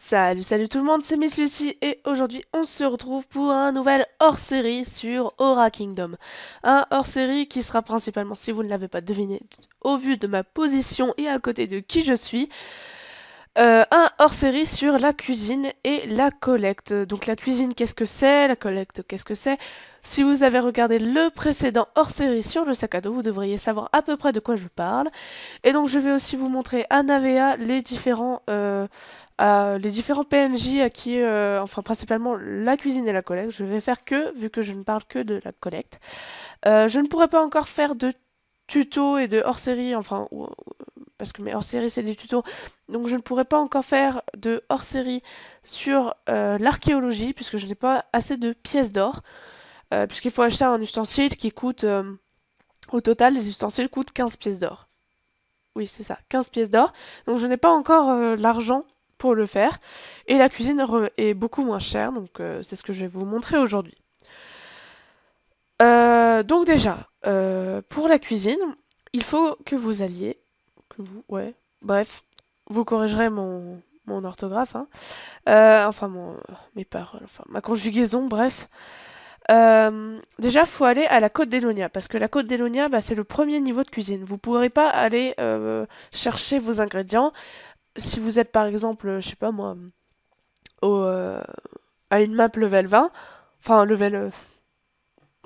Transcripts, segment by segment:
Salut, salut tout le monde, c'est Miss Lucie et aujourd'hui on se retrouve pour un nouvel hors-série sur Aura Kingdom. Un hors-série qui sera principalement, si vous ne l'avez pas deviné, au vu de ma position et à côté de qui je suis, euh, un hors-série sur la cuisine et la collecte. Donc la cuisine, qu'est-ce que c'est La collecte, qu'est-ce que c'est Si vous avez regardé le précédent hors-série sur le sac à dos, vous devriez savoir à peu près de quoi je parle. Et donc je vais aussi vous montrer à Navea les différents... Euh, les différents PNJ à qui, euh, enfin principalement la cuisine et la collecte. Je vais faire que, vu que je ne parle que de la collecte. je ne pourrais pas encore faire de tuto et de hors-série, enfin, euh, parce que mes hors-série, c'est des tutos. Donc je ne pourrais pas encore faire de hors-série sur euh, l'archéologie, puisque je n'ai pas assez de pièces d'or, euh, puisqu'il faut acheter un ustensile qui coûte... au total, les ustensiles coûtent 15 pièces d'or. Oui, c'est ça, 15 pièces d'or. Donc je n'ai pas encore l'argent pour le faire. Et la cuisine est beaucoup moins chère, donc c'est ce que je vais vous montrer aujourd'hui. donc déjà, euh, pour la cuisine, il faut que vous alliez, que vous, ouais, bref, vous corrigerez mon, orthographe, hein. euh, enfin mon, mes paroles, enfin ma conjugaison, bref. Euh, déjà, faut aller à la Côte d'Elonia, parce que la Côte d'Elonia, bah, c'est le premier niveau de cuisine. Vous ne pourrez pas aller euh, chercher vos ingrédients. Si vous êtes par exemple, je sais pas moi, au, à une map level 20, enfin level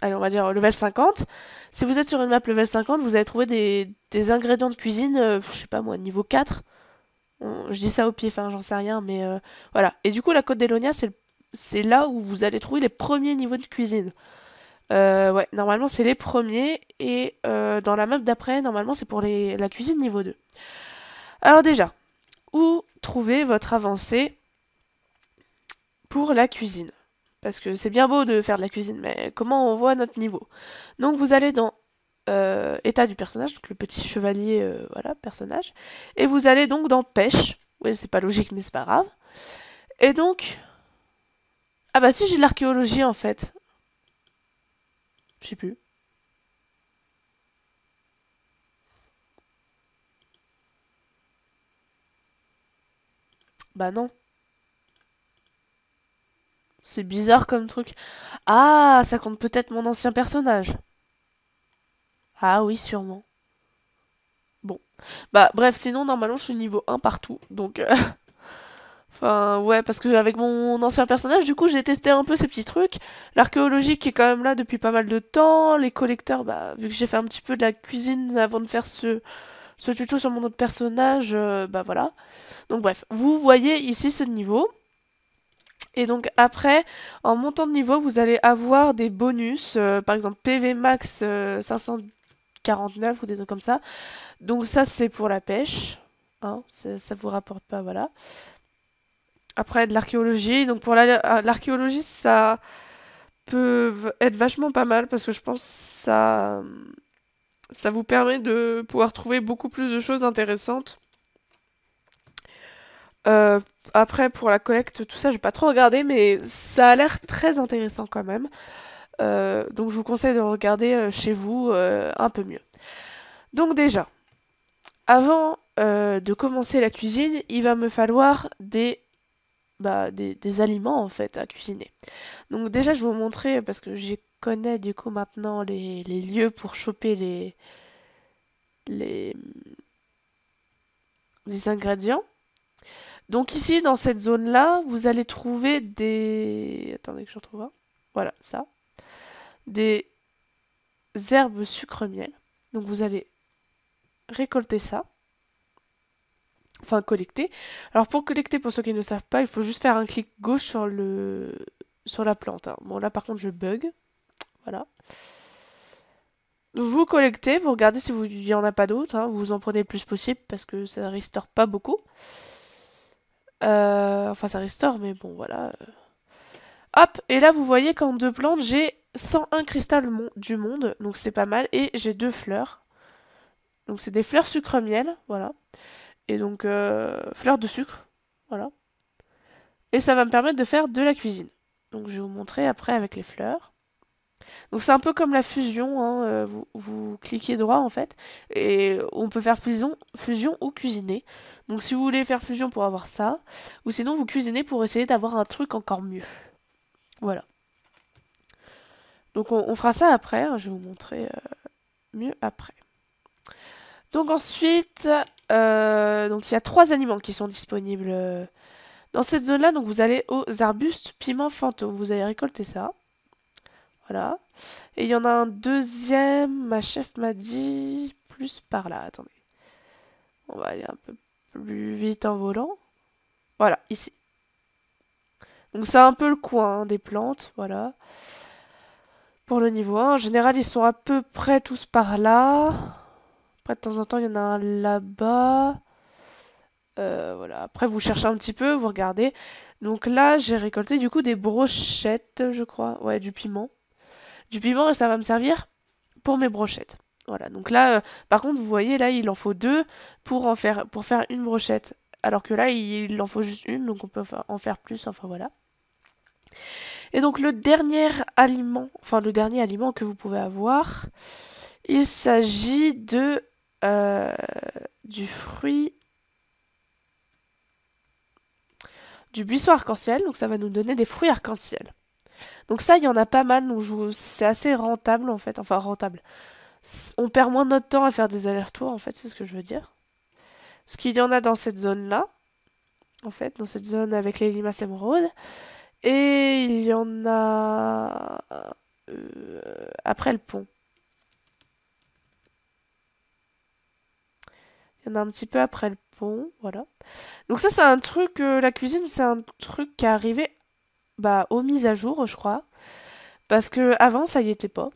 allez, on va dire level 50. Si vous êtes sur une map level 50, vous allez trouver des, ingrédients de cuisine, euh, je sais pas moi, niveau 4. je dis ça au pif, enfin j'en sais rien, mais euh, voilà. Et du coup, la côte d'Elonia, c'est là où vous allez trouver les premiers niveaux de cuisine. Euh, ouais, normalement c'est les premiers, et dans la map d'après, normalement c'est pour la cuisine niveau 2. Alors déjà, où trouver votre avancée pour la cuisine parce que c'est bien beau de faire de la cuisine, mais comment on voit notre niveau Donc vous allez dans euh, état du personnage, donc le petit chevalier, euh, voilà, personnage. Et vous allez donc dans pêche. Oui, c'est pas logique, mais c'est pas grave. Et donc. Ah bah si, j'ai de l'archéologie en fait. Je sais plus. Bah non. C'est bizarre comme truc. Ah, ça compte peut-être mon ancien personnage. Ah oui, sûrement. Bon. Bah, bref, sinon, normalement, je suis niveau 1 partout, donc... Euh, enfin, ouais, parce que avec mon ancien personnage, du coup, j'ai testé un peu ces petits trucs. L'archéologie qui est quand même là depuis pas mal de temps. Les collecteurs, bah, vu que j'ai fait un petit peu de la cuisine avant de faire ce, ce tuto sur mon autre personnage, euh, bah voilà. Donc bref, vous voyez ici ce niveau. Et donc après, en montant de niveau, vous allez avoir des bonus, euh, par exemple PV max 549 euh, ou des trucs comme ça. Donc ça c'est pour la pêche, hein, ça vous rapporte pas, voilà. Après de l'archéologie, donc pour euh, l'archéologie ça peut être vachement pas mal parce que je pense que ça, ça vous permet de pouvoir trouver beaucoup plus de choses intéressantes euh, après, pour la collecte, tout ça, j'ai pas trop regardé, mais ça a l'air très intéressant quand même. Euh, donc, je vous conseille de regarder euh, chez vous un peu mieux. Donc, déjà, avant de commencer la cuisine, il va me falloir des, bah, des, aliments en fait à cuisiner. Donc, déjà, je vais vous montrer parce que je connais du coup maintenant les, lieux pour choper les, les, les ingrédients. Donc ici, dans cette zone-là, vous allez trouver des... Attendez que je retrouve un. Hein. Voilà, ça. Des herbes sucre-miel. Donc vous allez récolter ça. Enfin, collecter. Alors pour collecter, pour ceux qui ne savent pas, il faut juste faire un clic gauche sur, le... sur la plante. Hein. Bon là par contre je bug. Voilà. Vous collectez, vous regardez si vous... n'y en a pas d'autres. Hein. Vous en prenez le plus possible parce que ça ne restaure pas beaucoup. Euh, enfin, ça restaure, mais bon, voilà. Hop, et là, vous voyez qu'en deux plantes, j'ai 101 cristal du monde, donc c'est pas mal. Et j'ai deux fleurs. Donc c'est des fleurs sucre-miel, voilà. Et donc, euh, fleurs de sucre, voilà. Et ça va me permettre de faire de la cuisine. Donc je vais vous montrer après avec les fleurs. Donc c'est un peu comme la fusion, hein, euh, vous, vous, cliquez droit en fait, et on peut faire fusion, fusion ou cuisiner. Donc si vous voulez faire fusion pour avoir ça, ou sinon vous cuisinez pour essayer d'avoir un truc encore mieux. Voilà. Donc on, fera ça après, hein. je vais vous montrer euh, mieux après. Donc ensuite, euh, il y a trois aliments qui sont disponibles euh, dans cette zone-là. Donc vous allez aux arbustes piment fantôme. vous allez récolter ça. Voilà. Et il y en a un deuxième, ma chef m'a dit, plus par là, attendez. On va aller un peu plus vite en volant. Voilà, ici. Donc c'est un peu le coin hein, des plantes, voilà. Pour le niveau 1, en général, ils sont à peu près tous par là. Après, de temps en temps, il y en a un là-bas. Euh, voilà, après, vous cherchez un petit peu, vous regardez. Donc là, j'ai récolté du coup des brochettes, je crois. Ouais, du piment. Du piment, et ça va me servir pour mes brochettes. Voilà, donc là, euh, par contre, vous voyez, là, il en faut deux pour, en faire, pour faire une brochette. Alors que là, il en faut juste une, donc on peut en faire plus, enfin voilà. Et donc le dernier aliment, enfin le dernier aliment que vous pouvez avoir, il s'agit de euh, du fruit du buisson arc-en-ciel, donc ça va nous donner des fruits arc-en-ciel. Donc ça, il y en a pas mal, donc c'est assez rentable en fait, enfin rentable on perd moins notre temps à faire des allers-retours, en fait, c'est ce que je veux dire. Parce qu'il y en a dans cette zone-là, en fait, dans cette zone avec les limaces émeraudes. Et il y en a euh, après le pont. Il y en a un petit peu après le pont, voilà. Donc ça, c'est un truc, euh, la cuisine, c'est un truc qui est arrivé bah, aux mises à jour, je crois. Parce que avant, ça y était pas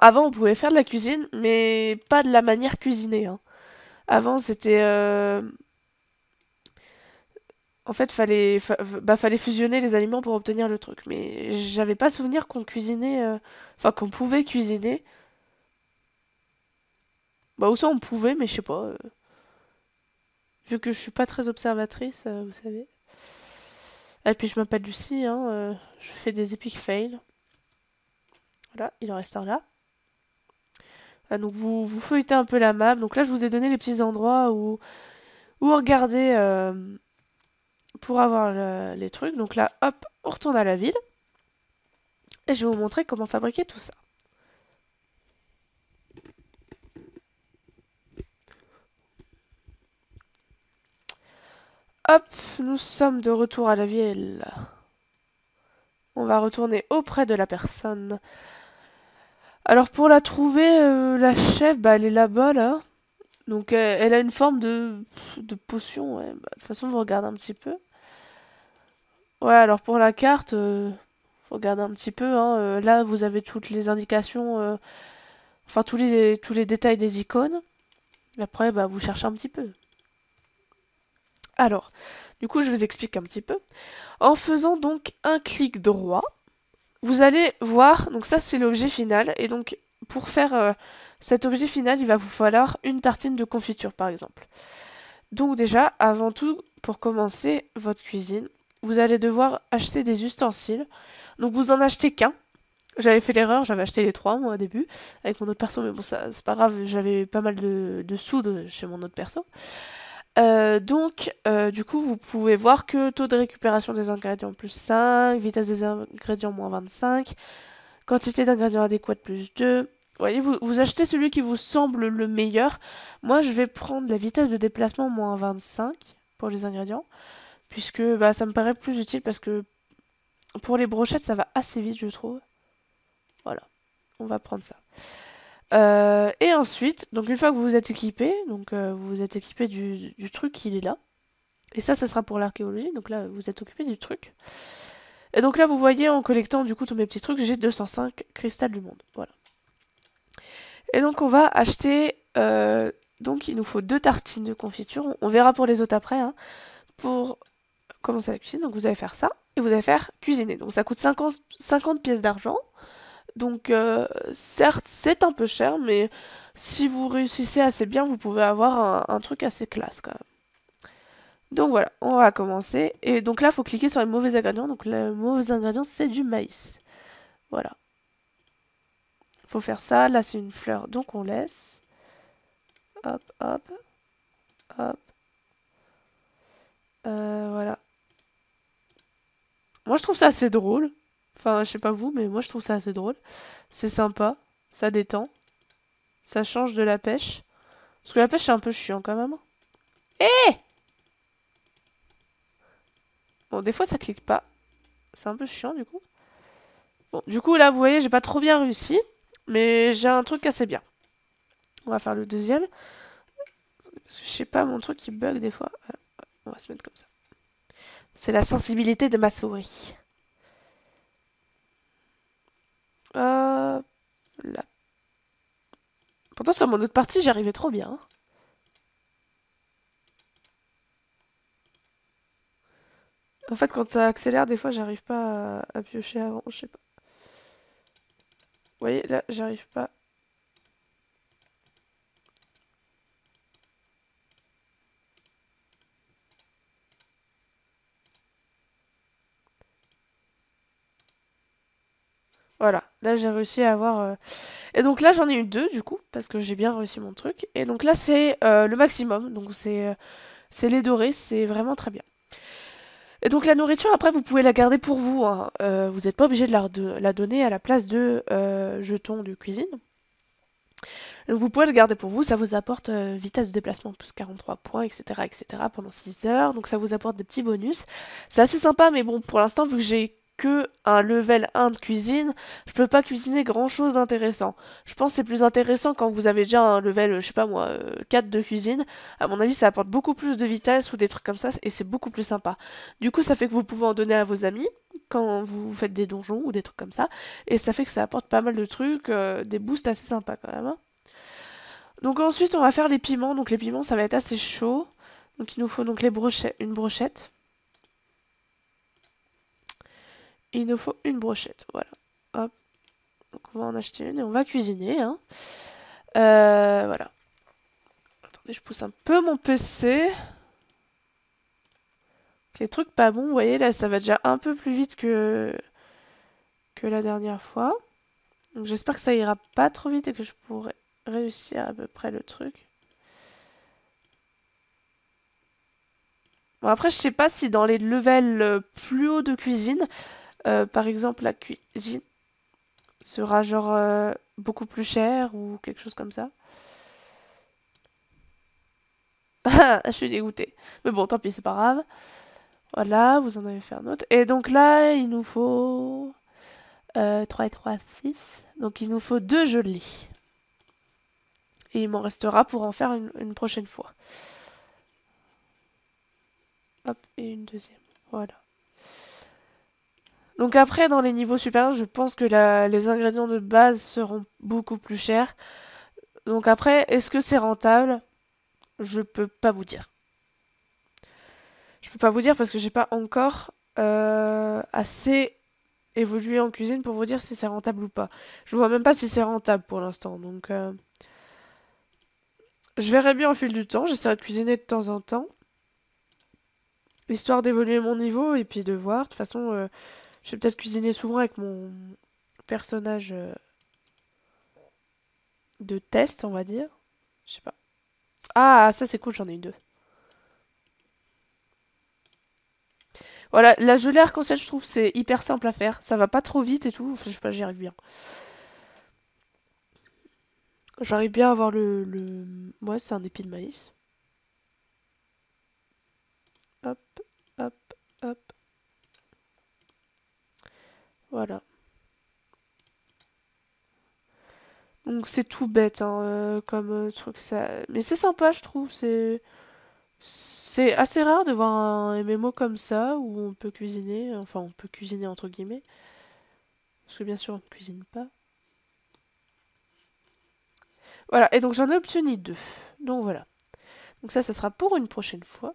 avant, on pouvait faire de la cuisine, mais pas de la manière cuisinée. Hein. Avant, c'était. Euh, en fait, fallait, bah, fallait fusionner les aliments pour obtenir le truc. Mais j'avais pas souvenir qu'on cuisinait. Euh, enfin, qu'on pouvait cuisiner. Bah, ou ça, on pouvait, mais je sais pas. Euh. Vu que je suis pas très observatrice, vous savez. Et puis, je m'appelle Lucie, hein, je fais des epic fails il en reste là. Ah, donc vous, vous feuilletez un peu la map. Donc là, je vous ai donné les petits endroits où, où regarder euh, pour avoir les trucs. Donc là, hop, on retourne à la ville. Et je vais vous montrer comment fabriquer tout ça. Hop, nous sommes de retour à la ville. On va retourner auprès de la personne alors pour la trouver, euh, la chef, bah, elle est là-bas, là. Donc euh, elle a une forme de, de potion, ouais. Bah, de toute façon, vous regardez un petit peu. Ouais, alors pour la carte, euh, vous regardez un petit peu. Hein. là, vous avez toutes les indications, enfin tous les, tous les détails des icônes. Et après, bah, vous cherchez un petit peu. Alors, du coup, je vous explique un petit peu. En faisant donc un clic droit, vous allez voir, donc ça c'est l'objet final, et donc pour faire euh, cet objet final, il va vous falloir une tartine de confiture par exemple. Donc déjà, avant tout, pour commencer votre cuisine, vous allez devoir acheter des ustensiles. Donc vous en achetez qu'un. J'avais fait l'erreur, j'avais acheté les trois moi au début, avec mon autre perso, mais bon ça c'est pas grave, j'avais pas mal de, de chez mon autre perso. Euh, donc, euh, du coup, vous pouvez voir que taux de récupération des ingrédients plus 5, vitesse des ingrédients moins 25, quantité d'ingrédients adéquate plus 2. Vous voyez, vous, achetez celui qui vous semble le meilleur. Moi, je vais prendre la vitesse de déplacement moins 25 pour les ingrédients, puisque bah, ça me paraît plus utile parce que pour les brochettes, ça va assez vite, je trouve. Voilà, on va prendre ça. Euh, et ensuite, donc une fois que vous vous êtes équipé, donc euh, vous vous êtes équipé du, truc, il est là. Et ça, ça sera pour l'archéologie, donc là, vous êtes occupé du truc. Et donc là, vous voyez, en collectant du coup tous mes petits trucs, j'ai 205 cristal du monde, voilà. Et donc on va acheter, euh, donc il nous faut deux tartines de confiture, on, verra pour les autres après, hein, pour commencer la cuisine. Donc vous allez faire ça, et vous allez faire cuisiner. Donc ça coûte 50, 50 pièces d'argent. Donc euh, certes, c'est un peu cher, mais si vous réussissez assez bien, vous pouvez avoir un, truc assez classe quand même. Donc voilà, on va commencer. Et donc là, il faut cliquer sur les mauvais ingrédients. Donc les mauvais ingrédients, c'est du maïs. Voilà. faut faire ça. Là, c'est une fleur, donc on laisse. Hop, hop, hop. Euh, voilà. Moi, je trouve ça assez drôle. Enfin, je sais pas vous, mais moi je trouve ça assez drôle. C'est sympa, ça détend, ça change de la pêche. Parce que la pêche c'est un peu chiant quand même. Hé hein. eh Bon, des fois ça clique pas. C'est un peu chiant du coup. Bon, du coup là vous voyez, j'ai pas trop bien réussi, mais j'ai un truc assez bien. On va faire le deuxième. Parce que je sais pas, mon truc il bug des fois. on va se mettre comme ça. C'est la sensibilité de ma souris. Euh, là. Pourtant, sur mon autre partie, j'arrivais trop bien. En fait, quand ça accélère, des fois, j'arrive pas à, à piocher avant. Je sais pas. Vous voyez, là, j'arrive pas Là, j'ai réussi à avoir. Euh, et donc là, j'en ai eu deux, du coup, parce que j'ai bien réussi mon truc. Et donc là, c'est euh, le maximum. Donc euh, c'est les dorés, c'est vraiment très bien. Et donc la nourriture, après, vous pouvez la garder pour vous. Hein. vous n'êtes pas obligé de la, donner à la place de jetons de cuisine. Donc vous pouvez le garder pour vous, ça vous apporte vitesse de déplacement plus 43 points, etc., etc. pendant 6 heures, donc ça vous apporte des petits bonus. C'est assez sympa, mais bon, pour l'instant, vu que j'ai que un level 1 de cuisine, je peux pas cuisiner grand chose d'intéressant. Je pense que c'est plus intéressant quand vous avez déjà un level, je sais pas moi, 4 euh, de cuisine. À mon avis, ça apporte beaucoup plus de vitesse ou des trucs comme ça et c'est beaucoup plus sympa. Du coup, ça fait que vous pouvez en donner à vos amis quand vous faites des donjons ou des trucs comme ça et ça fait que ça apporte pas mal de trucs, euh, des boosts assez sympas quand même. Hein. Donc ensuite, on va faire les piments. Donc les piments, ça va être assez chaud. Donc il nous faut donc les brochettes, une brochette. il nous faut une brochette, voilà. Hop. Donc on va en acheter une et on va cuisiner. Hein. Euh, voilà. Attendez, je pousse un peu mon PC. Les trucs pas bons, vous voyez, là, ça va déjà un peu plus vite que, que la dernière fois. Donc j'espère que ça ira pas trop vite et que je pourrai réussir à peu près le truc. Bon, après, je sais pas si dans les levels euh, plus hauts de cuisine, euh, par exemple la cuisine sera genre euh, beaucoup plus chère ou quelque chose comme ça. je suis dégoûtée. Mais bon, tant pis, c'est pas grave. Voilà, vous en avez fait un autre. Et donc là, il nous faut 3 euh, et 3, 6. Donc il nous faut deux gelées. Et il m'en restera pour en faire une prochaine fois. Hop, et une deuxième. Voilà. Donc après, dans les niveaux supérieurs, je pense que les ingrédients de base seront beaucoup plus chers. Donc après, est-ce que c'est rentable Je peux pas vous dire. Je peux pas vous dire parce que j'ai pas encore euh, assez évolué en cuisine pour vous dire si c'est rentable ou pas. Je vois même pas si c'est rentable pour l'instant. Donc euh, je verrai bien au fil du temps. J'essaierai de cuisiner de temps en temps histoire d'évoluer mon niveau et puis de voir. De toute façon, euh, je vais peut-être cuisiner souvent avec mon personnage euh, de test, on va dire. Je sais pas. Ah, ça c'est cool, j'en ai eu deux. Voilà, la gelée arc en je trouve, c'est hyper simple à faire. Ça va pas trop vite et tout. je sais pas, j'y arrive bien. J'arrive bien à avoir le... le... c'est un épi de maïs. Hop, hop, hop, voilà. Donc c'est tout bête hein, euh, comme euh, truc ça. Mais c'est sympa je trouve. C'est c'est assez rare de voir un MMO comme ça où on peut cuisiner. Enfin on peut cuisiner entre guillemets. Parce que bien sûr on ne cuisine pas. Voilà, et donc j'en ai obtenu deux. Donc voilà. Donc ça, ça sera pour une prochaine fois.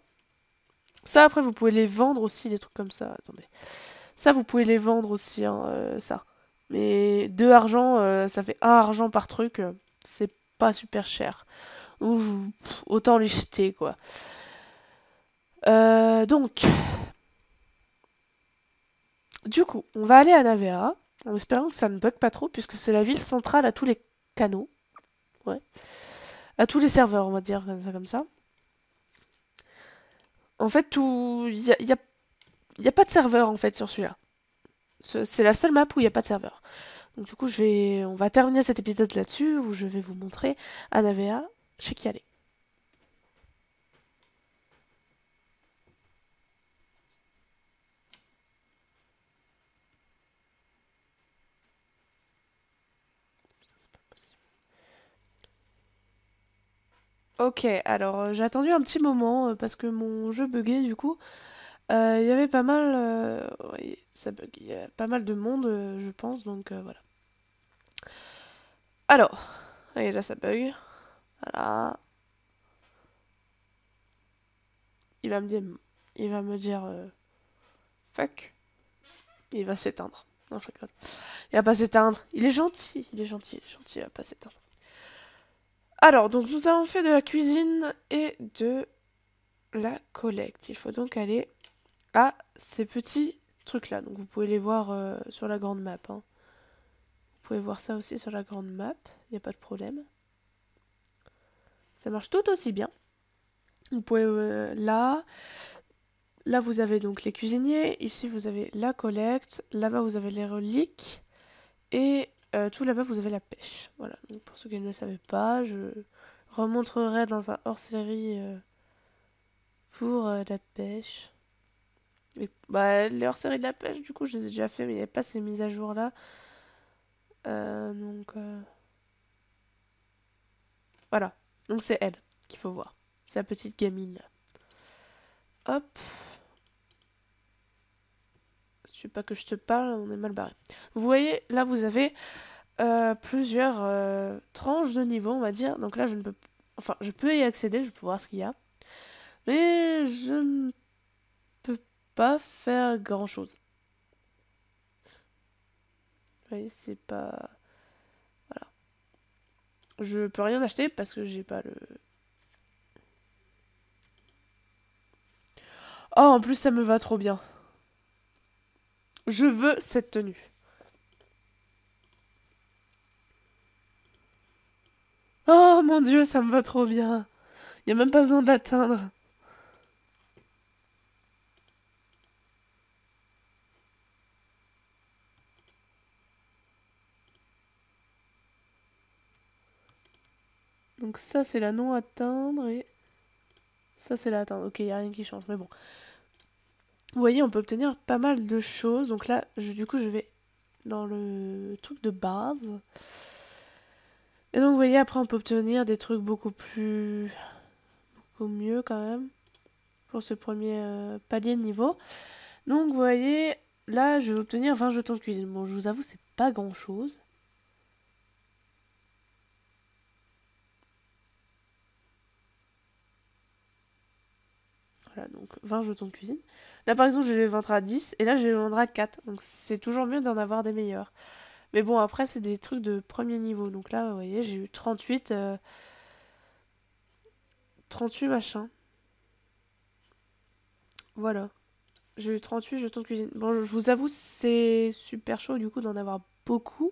Ça, après, vous pouvez les vendre aussi, des trucs comme ça. Attendez. Ça, vous pouvez les vendre aussi, hein, euh, ça. Mais deux argent, euh, ça fait un argent par truc, euh, c'est pas super cher. Ou autant les jeter, quoi. donc, du coup, on va aller à Navea, en espérant que ça ne bug pas trop, puisque c'est la ville centrale à tous les canaux. Ouais. À tous les serveurs, on va dire ça comme ça. En fait, il y a il n'y a pas de serveur en fait sur celui-là. C'est la seule map où il n'y a pas de serveur. Donc du coup, je vais... on va terminer cet épisode là-dessus, où je vais vous montrer Anavea chez qui aller. Ok, alors euh, j'ai attendu un petit moment euh, parce que mon jeu buguait du coup. Euh, il y avait pas mal. Euh, ça bug. Il y a pas mal de monde, euh, je pense, donc voilà. Alors. Et là, ça bug. Voilà. Il va me dire. Il va me dire. fuck. Il va s'éteindre. Non, je rigole. Il va pas s'éteindre. Il est gentil. Il est gentil. Il est gentil. Il va pas s'éteindre. Alors, donc, nous avons fait de la cuisine et de la collecte. Il faut donc aller à ah, ces petits trucs-là. Donc vous pouvez les voir euh, sur la grande map. Hein. Vous pouvez voir ça aussi sur la grande map, il n'y a pas de problème. Ça marche tout aussi bien. Vous pouvez euh, là, là vous avez donc les cuisiniers, ici vous avez la collecte, là-bas vous avez les reliques et euh, tout là-bas vous avez la pêche. Voilà, pour ceux qui ne le savaient pas, je remontrerai dans un hors-série pour la pêche. Bah, les hors série de la pêche, du coup, je les ai déjà fait, mais il n'y avait pas ces mises à jour-là. Euh, donc. Euh, voilà. Donc, c'est elle qu'il faut voir. Sa petite gamine. Hop. Je sais pas que je te parle, on est mal barré. Vous voyez, là, vous avez euh, plusieurs tranches de niveau, on va dire. Donc là, je ne peux. Enfin, je peux y accéder, je peux voir ce qu'il y a. Mais je ne pas faire grand-chose. Vous c'est pas... Voilà. Je peux rien acheter parce que j'ai pas le... Oh, en plus, ça me va trop bien. Je veux cette tenue. Oh mon dieu, ça me va trop bien. Il a même pas besoin de l'atteindre. Donc ça c'est la non atteindre et ça c'est la atteindre. Ok, il n'y a rien qui change, mais bon. Vous voyez, on peut obtenir pas mal de choses. Donc là, du coup, je vais dans le truc de base. Et donc, vous voyez, après, on peut obtenir des trucs beaucoup plus... beaucoup mieux quand même pour ce premier euh, palier de niveau. Donc, vous voyez, là, je vais obtenir 20 jetons de cuisine. Bon, je vous avoue, c'est pas grand-chose. donc 20 jetons de cuisine. Là, par exemple, je les vendre à 10 et là, je les vendrai à 4. Donc, c'est toujours mieux d'en avoir des meilleurs. Mais bon, après, c'est des trucs de premier niveau. Donc là, vous voyez, j'ai eu 38. 38 euh, machins. Voilà. J'ai eu 38 jetons de cuisine. Bon, je vous avoue, c'est super chaud du coup d'en avoir beaucoup.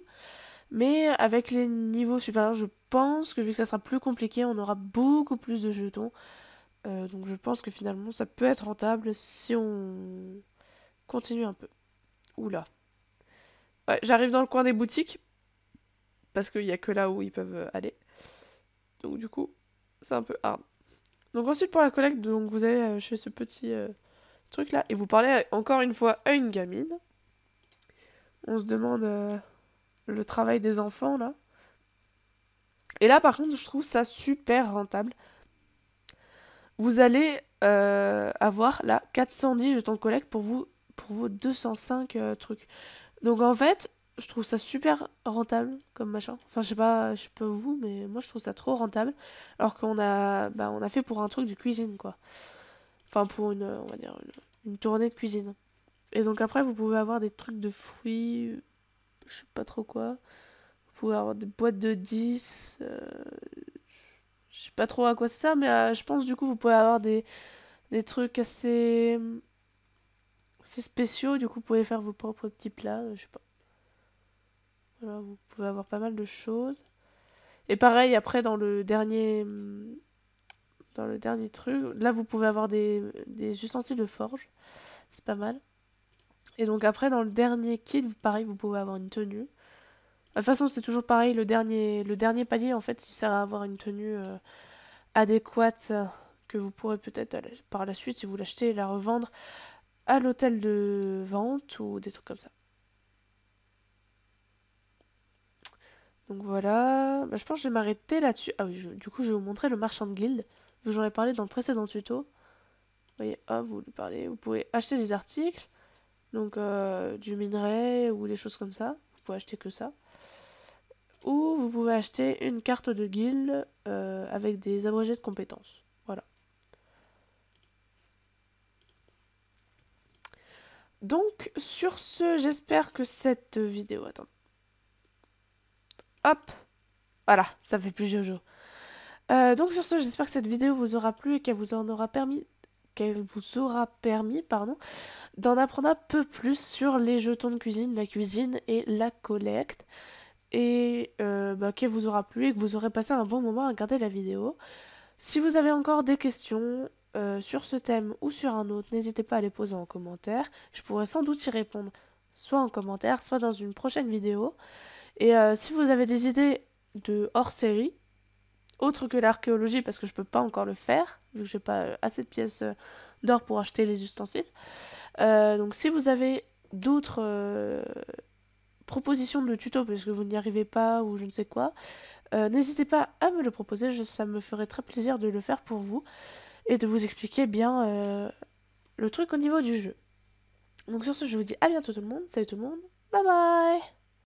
Mais avec les niveaux supérieurs, je pense que vu que ça sera plus compliqué, on aura beaucoup plus de jetons. Euh, donc je pense que finalement ça peut être rentable si on continue un peu. Oula. Ouais, J'arrive dans le coin des boutiques. Parce qu'il n'y a que là où ils peuvent euh, aller. Donc du coup, c'est un peu hard. Donc ensuite pour la collecte, donc vous allez euh, chez ce petit truc là. Et vous parlez encore une fois à une gamine. On se demande le travail des enfants là. Et là par contre je trouve ça super rentable vous allez euh, avoir là 410 jetons de collecte pour, vous, pour vos 205 euh, trucs. Donc en fait, je trouve ça super rentable comme machin. Enfin, je sais pas, je sais pas vous, mais moi je trouve ça trop rentable. Alors qu'on a, bah, on a fait pour un truc de cuisine quoi. Enfin, pour une, euh, on va dire, une, tournée de cuisine. Et donc après, vous pouvez avoir des trucs de fruits, je sais pas trop quoi. Vous pouvez avoir des boîtes de 10, je sais pas trop à quoi ça sert, mais euh, je pense du coup vous pouvez avoir des, trucs assez, assez spéciaux. Du coup, vous pouvez faire vos propres petits plats. Euh, je sais pas. vous pouvez avoir pas mal de choses. Et pareil, après, dans le dernier, hmm, dans le dernier truc, là, vous pouvez avoir des, des ustensiles de forge. C'est pas mal. Et donc après, dans le dernier kit, pareil, vous pouvez avoir une tenue. Bah, toute façon, c'est toujours pareil, le dernier, le dernier palier, en fait, il sert à avoir une tenue euh, adéquate euh, que vous pourrez peut-être euh, par la suite, si vous l'achetez, la revendre à l'hôtel de vente ou des trucs comme ça. Donc voilà, bah, je pense que je vais m'arrêter là-dessus. Ah oui, du coup, je vais vous montrer le marchand de guilde. J'en ai parlé dans le précédent tuto. Vous voyez, vous parlez, vous pouvez acheter des articles, donc du minerai ou des choses comme ça. Vous pouvez acheter que ça ou vous pouvez acheter une carte de guild euh, avec des abrégés de compétences. Voilà. Donc, sur ce, j'espère que cette vidéo... Attends. Hop Voilà, ça fait plus Jojo. Euh, donc sur ce, j'espère que cette vidéo vous aura plu et qu'elle vous en aura permis qu'elle vous aura permis pardon, d'en apprendre un peu plus sur les jetons de cuisine, la cuisine et la collecte et euh, bah, qu'elle vous aura plu et que vous aurez passé un bon moment à regarder la vidéo. Si vous avez encore des questions euh, sur ce thème ou sur un autre, n'hésitez pas à les poser en commentaire. Je pourrais sans doute y répondre, soit en commentaire, soit dans une prochaine vidéo. Et euh, si vous avez des idées de hors série, autre que l'archéologie, parce que je ne peux pas encore le faire, vu que j'ai pas euh, assez de pièces d'or pour acheter les ustensiles. donc si vous avez d'autres proposition de tuto parce que vous n'y arrivez pas ou je ne sais quoi, euh, n'hésitez pas à me le proposer, ça me ferait très plaisir de le faire pour vous et de vous expliquer bien euh, le truc au niveau du jeu. Donc sur ce, je vous dis à bientôt tout le monde, salut tout le monde, bye bye